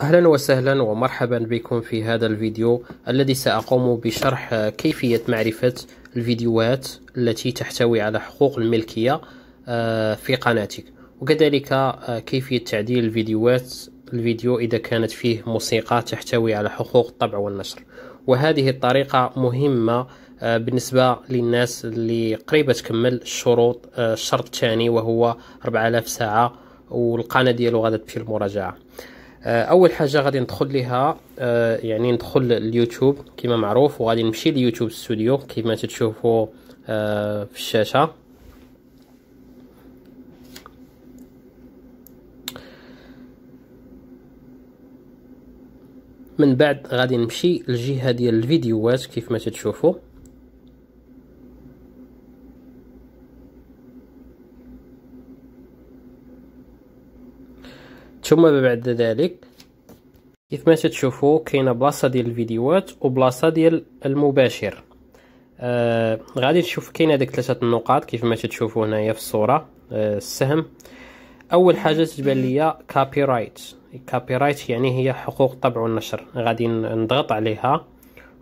أهلا وسهلا ومرحبا بكم في هذا الفيديو الذي سأقوم بشرح كيفية معرفة الفيديوهات التي تحتوي على حقوق الملكية آه، في قناتك وكذلك آه، كيفية تعديل الفيديوهات الفيديو إذا كانت فيه موسيقى تحتوي على حقوق الطبع والنشر وهذه الطريقة مهمة آه، بالنسبة للناس اللي قريبة تكمل الشروط الشرط الثاني وهو 4000 ساعة والقناة ديالو غادا تمشي المراجعة آه، اول حاجه غادي ندخل ليها آه، يعني ندخل اليوتيوب كما معروف وغادي نمشي ليوتيوب ستوديو كما تشوفوا آه، في الشاشه من بعد غادي نمشي للجهه ديال الفيديوهات كيف ما تشوفوا ثم بعد ذلك كيف ما تشوفوا كاينه بلاصه ديال الفيديوهات وبلاصه ديال المباشر آه غادي نشوف كاين هذيك ثلاثه النقاط كيف ما تشوفوا هنايا في الصوره آه السهم اول حاجه تبان ليا كابي رايت كابي رايت يعني هي حقوق طبع والنشر غادي نضغط عليها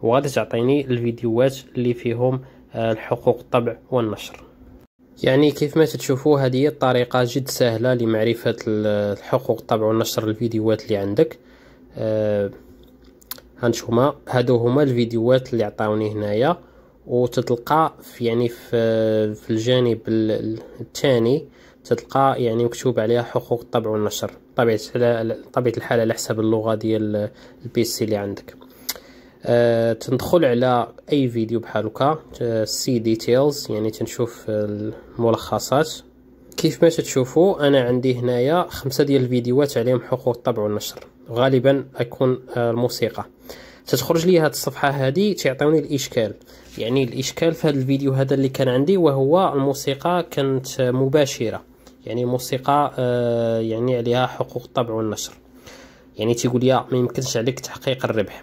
وغادي تعطيني الفيديوهات اللي فيهم آه، الحقوق الطبع والنشر يعني كيف ما تشوفوا هذه الطريقة جد سهلة لمعرفة الحقوق طبع ونشر الفيديوهات اللي عندك أه هانتوما هادو هما الفيديوهات اللي عطاوني هنايا وتتلقى في يعني في, في الجانب الثاني تتلقى يعني مكتوب عليها حقوق الطبع والنشر طبيعة طبيعة الحال على حسب اللغة ديال البيسي اللي عندك أه تندخل على اي فيديو بحال هكا سي ديتيلز يعني تنشوف الملخصات كيف ما تشوفوا انا عندي هنايا خمسه ديال الفيديوهات عليهم حقوق الطبع والنشر غالبا اكون آه، الموسيقى تتخرج لي هاد الصفحه هادي تيعطيوني الاشكال يعني الاشكال في هاد الفيديو هذا اللي كان عندي وهو الموسيقى كانت مباشره يعني موسيقى آه، يعني عليها حقوق الطبع والنشر يعني تيقول لي ما يمكنش عليك تحقيق الربح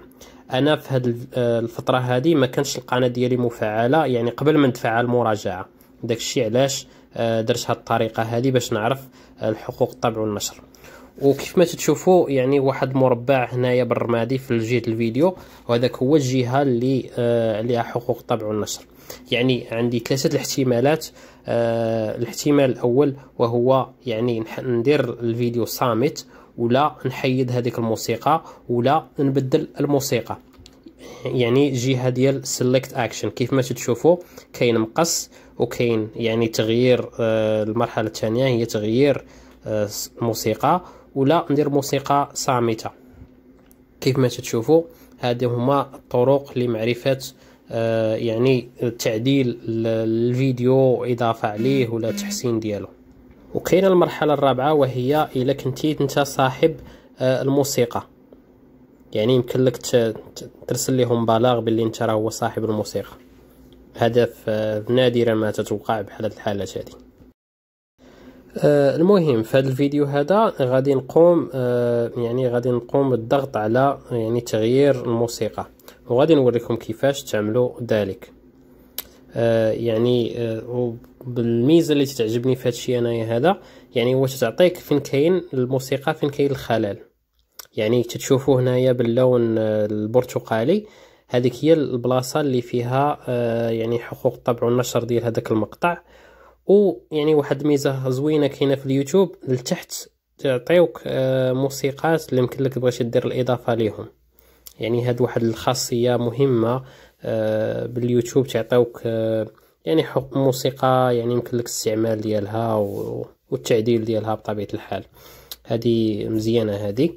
انا في هذه آه، الفتره هذه ما كانش القناه ديالي مفعله يعني قبل ما ندفع المراجعه الشيء علاش آه، درت هذه الطريقه هذه باش نعرف آه، الحقوق الطبع والنشر وكيف ما تشوفوا يعني واحد المربع هنايا بالرمادي في جهه الفيديو وهذاك هو الجهه اللي عليها حقوق الطبع والنشر يعني عندي ثلاثه الاحتمالات الاحتمال الاول وهو يعني ندير الفيديو صامت ولا نحيد هذيك الموسيقى ولا نبدل الموسيقى يعني جهه ديال سيلكت اكشن كيف ما تشوفوا كاين مقص وكاين يعني تغيير آه، المرحله الثانيه هي تغيير الموسيقى آه، ولا ندير موسيقى صامته كيف ما تشوفوا هذه هما الطرق لمعرفه آه، يعني تعديل الفيديو اضافه عليه ولا تحسين ديالو وكاينه المرحله الرابعه وهي الا كنتي انت صاحب آه، الموسيقى يعني يمكن لك ترسل لهم بلاغ باللي انت راه هو صاحب الموسيقى هدف نادرا ما تتوقع بحال الحالات هادي آه، المهم في هذا الفيديو هذا غادي نقوم آه، يعني غادي نقوم بالضغط على يعني تغيير الموسيقى وغادي نوريكم كيفاش تعملوا ذلك آه، يعني آه، بالميزه اللي تعجبني في هادشي انايا هذا يعني هو تعطيك فين كاين الموسيقى فين كاين الخلل يعني تتشوفوا هنايا باللون آه، البرتقالي هذيك هي البلاصه اللي فيها يعني حقوق الطبع والنشر ديال هذاك المقطع ويعني واحد الميزه زوينه كاينه في اليوتيوب لتحت تعطيوك موسيقات اللي يمكن لك تبغي دير الاضافه ليهم يعني هاد واحد الخاصيه مهمه آه، باليوتيوب تعطيوك آه، يعني حق موسيقى يعني يمكن لك الاستعمال ديالها والتعديل ديالها بطبيعه الحال هذه مزيانه هذه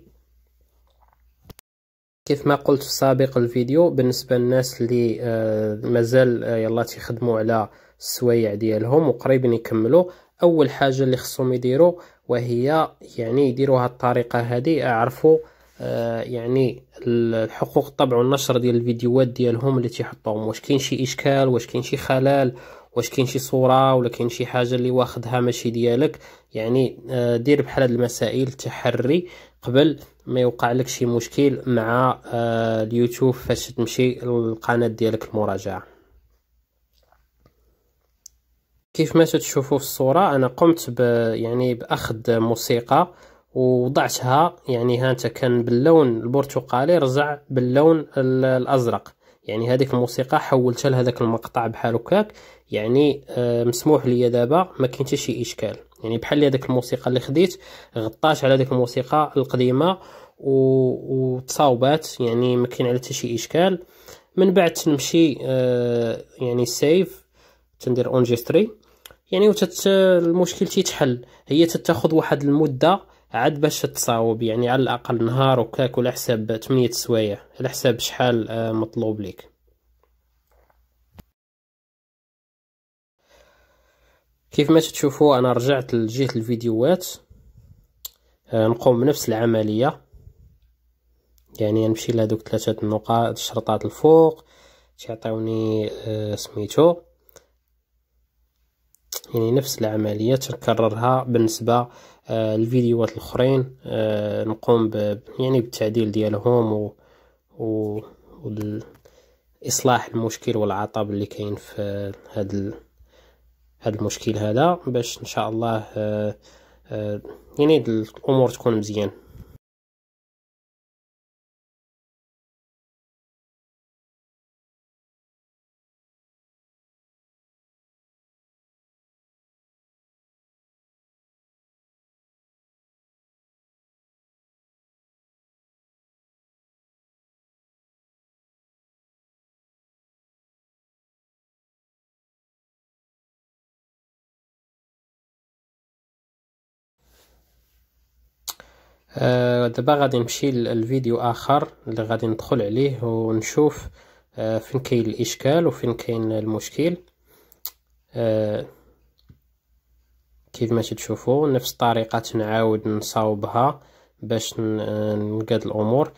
كيف ما قلت في سابق الفيديو بالنسبه للناس اللي آه، مازال يلا تخدموا على السوايع ديالهم وقريبين يكملوا اول حاجه اللي خصهم يديروا وهي يعني يديروا هاد الطريقه هذه اعرفوا آه، يعني الحقوق الطبع والنشر ديال الفيديوهات ديالهم اللي تيحطوهم واش كاين شي اشكال واش كاين شي خلل واش كاين شي صوره ولا كاين شي حاجه اللي واخدها ماشي ديالك يعني آه، دير بحال هاد المسائل تحري قبل ما يوقع لك شي مشكل مع آه، اليوتيوب فاش تمشي للقناه ديالك المراجعه كيف ما تشوفوا في الصوره انا قمت ب يعني باخذ موسيقى وضعتها يعني هانتا كان باللون البرتقالي رزع باللون الازرق يعني هذيك الموسيقى حولتها لهذاك المقطع بحال هكاك يعني آه، مسموح ليا دابا ما كاين حتى شي اشكال يعني بحال هذيك الموسيقى اللي خديت غطات على ديك الموسيقى القديمه وتصاوبات يعني ما كاين على حتى شي اشكال من بعد تنمشي آه، يعني سيف تندير اونجستري يعني وتت المشكل تيتحل هي تتاخذ واحد المده عاد باش تصاوب يعني على الاقل نهار وكاك حساب 8 سوايع على حساب شحال آه، مطلوب ليك كيف ما تشوفوا انا رجعت لجهه الفيديوهات آه، نقوم بنفس العمليه يعني نمشي لهذوك ثلاثه النقاط الشرطات الفوق تعطيوني آه، سميتو يعني نفس العمليه تكررها بالنسبه آه، الفيديوهات الاخرين آه، نقوم يعني بالتعديل ديالهم و, و... اصلاح المشكل والعطب اللي كاين في هذا هذا المشكل هذا باش ان شاء الله آه، يعني الامور تكون مزيان آه، دابا غادي نمشي لفيديو اخر اللي غادي ندخل عليه ونشوف آه فين كاين الاشكال وفين كاين المشكل آه كيف ما تشوفوا نفس الطريقه نعاود نصاوبها باش نقاد الامور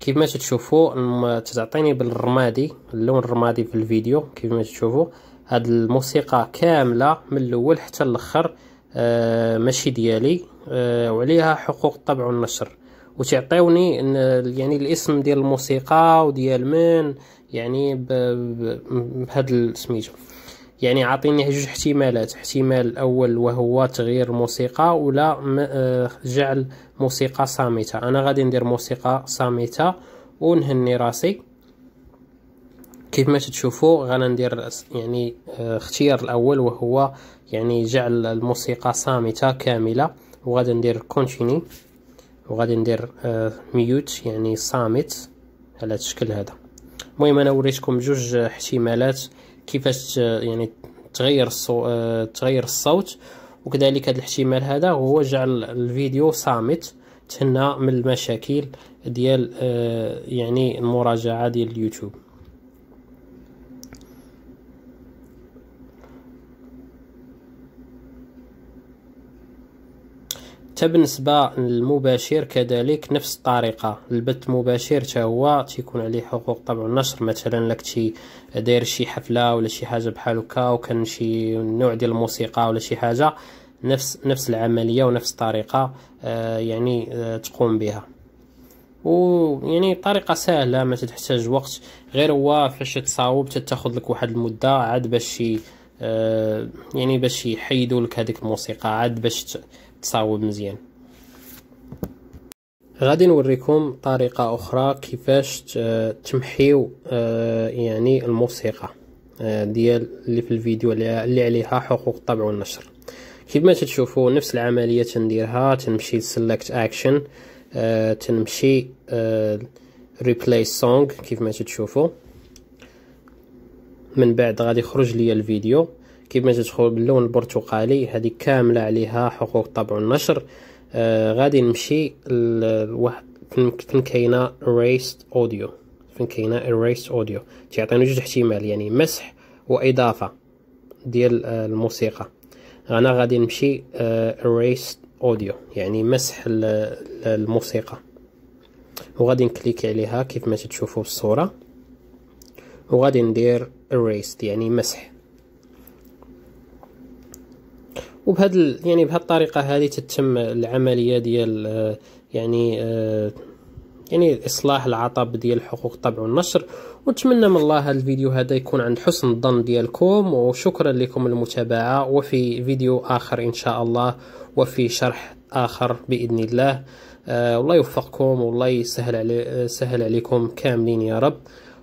كيف ما تشوفوا تعطيني بالرمادي اللون الرمادي في الفيديو كيف ما تشوفوا هاد الموسيقى كامله من الاول حتى الاخر آه ماشي ديالي آه، وعليها حقوق الطبع والنشر وتعطيوني يعني الاسم ديال الموسيقى وديال من يعني بهذا سميتو يعني عاطيني جوج احتمالات احتمال الاول وهو تغيير الموسيقى ولا آه، جعل موسيقى صامته انا غادي ندير موسيقى صامته ونهني راسي كيف ما تشوفوا ندير يعني آه، اختيار الاول وهو يعني جعل الموسيقى صامته كامله وغادي ندير كونتيني وغادي ندير ميوت آه، يعني صامت على الشكل هذا المهم انا وريتكم جوج احتمالات كيفاش آه، يعني تغير الصوت آه، تغير الصوت وكذلك هذا الاحتمال هذا هو جعل الفيديو صامت تهنا من المشاكل ديال يعني المراجعه ديال اليوتيوب بالنسبة للمباشر كذلك نفس الطريقة البث مباشر حتى هو تيكون عليه حقوق طبع النشر مثلا لك تي داير شي حفلة ولا شي حاجة بحال هكا وكان شي نوع ديال الموسيقى ولا شي حاجة نفس نفس العملية ونفس الطريقة آه يعني آه تقوم بها ويعني طريقة سهلة ما تحتاج وقت غير هو فاش تصاوب تتاخذ لك واحد المدة عاد باش آه يعني باش يحيدوا لك هذيك الموسيقى عاد باش تصاوب مزيان غادي نوريكم طريقة أخرى كيفاش تمحيو آه، يعني الموسيقى آه، ديال اللي في الفيديو اللي عليها حقوق الطبع والنشر كيفما تشوفوا نفس العملية تنديرها تنمشي select اكشن آه، تنمشي ريبلاي song كيف ما تشوفوا من بعد غادي يخرج لي الفيديو ما تدخل باللون البرتقالي هذه كامله عليها حقوق طبع النشر آه غادي نمشي لواحد فين كاينه erased audio فين كاينه erased audio تيعطيني جوج احتمال يعني مسح واضافه ديال آه، الموسيقى انا غادي نمشي آه، erased audio يعني مسح الموسيقى وغادي نكليك عليها كيف ما تشوفوا بالصوره وغادي ندير erased يعني مسح وبهذا يعني بهالطريقه الطريقه هذه تتم العمليه ديال آه، يعني آه، يعني اصلاح العطب ديال حقوق الطبع والنشر ونتمنى من الله هذا الفيديو هذا يكون عند حسن الظن ديالكم وشكرا لكم المتابعه وفي فيديو اخر ان شاء الله وفي شرح اخر باذن الله آه والله يوفقكم والله يسهل علي آه، سهل عليكم كاملين يا رب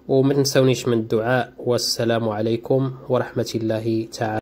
وما تنسونيش من الدعاء والسلام عليكم ورحمه الله تعالى